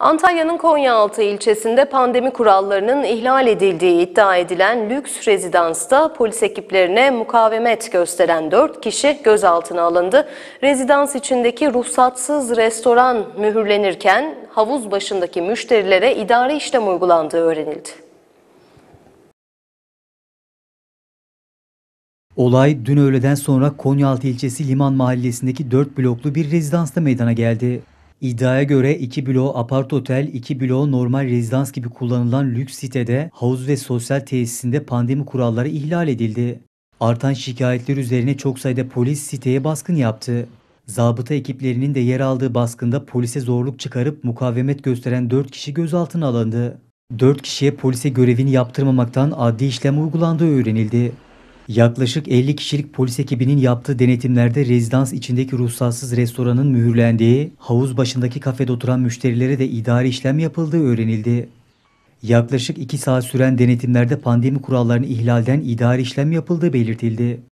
Antalya'nın Konyaaltı ilçesinde pandemi kurallarının ihlal edildiği iddia edilen lüks rezidansta polis ekiplerine mukavemet gösteren 4 kişi gözaltına alındı. Rezidans içindeki ruhsatsız restoran mühürlenirken havuz başındaki müşterilere idari işlem uygulandığı öğrenildi. Olay dün öğleden sonra Konyaaltı ilçesi Liman mahallesindeki 4 bloklu bir rezidansta meydana geldi. İddiaya göre iki bloğu apart otel, 2 bloğu normal rezidans gibi kullanılan lüks sitede havuz ve sosyal tesisinde pandemi kuralları ihlal edildi. Artan şikayetler üzerine çok sayıda polis siteye baskın yaptı. Zabıta ekiplerinin de yer aldığı baskında polise zorluk çıkarıp mukavemet gösteren 4 kişi gözaltına alındı. 4 kişiye polise görevini yaptırmamaktan adli işlem uygulandığı öğrenildi. Yaklaşık 50 kişilik polis ekibinin yaptığı denetimlerde rezidans içindeki ruhsatsız restoranın mühürlendiği, havuz başındaki kafede oturan müşterilere de idari işlem yapıldığı öğrenildi. Yaklaşık 2 saat süren denetimlerde pandemi kurallarını ihlalden idari işlem yapıldığı belirtildi.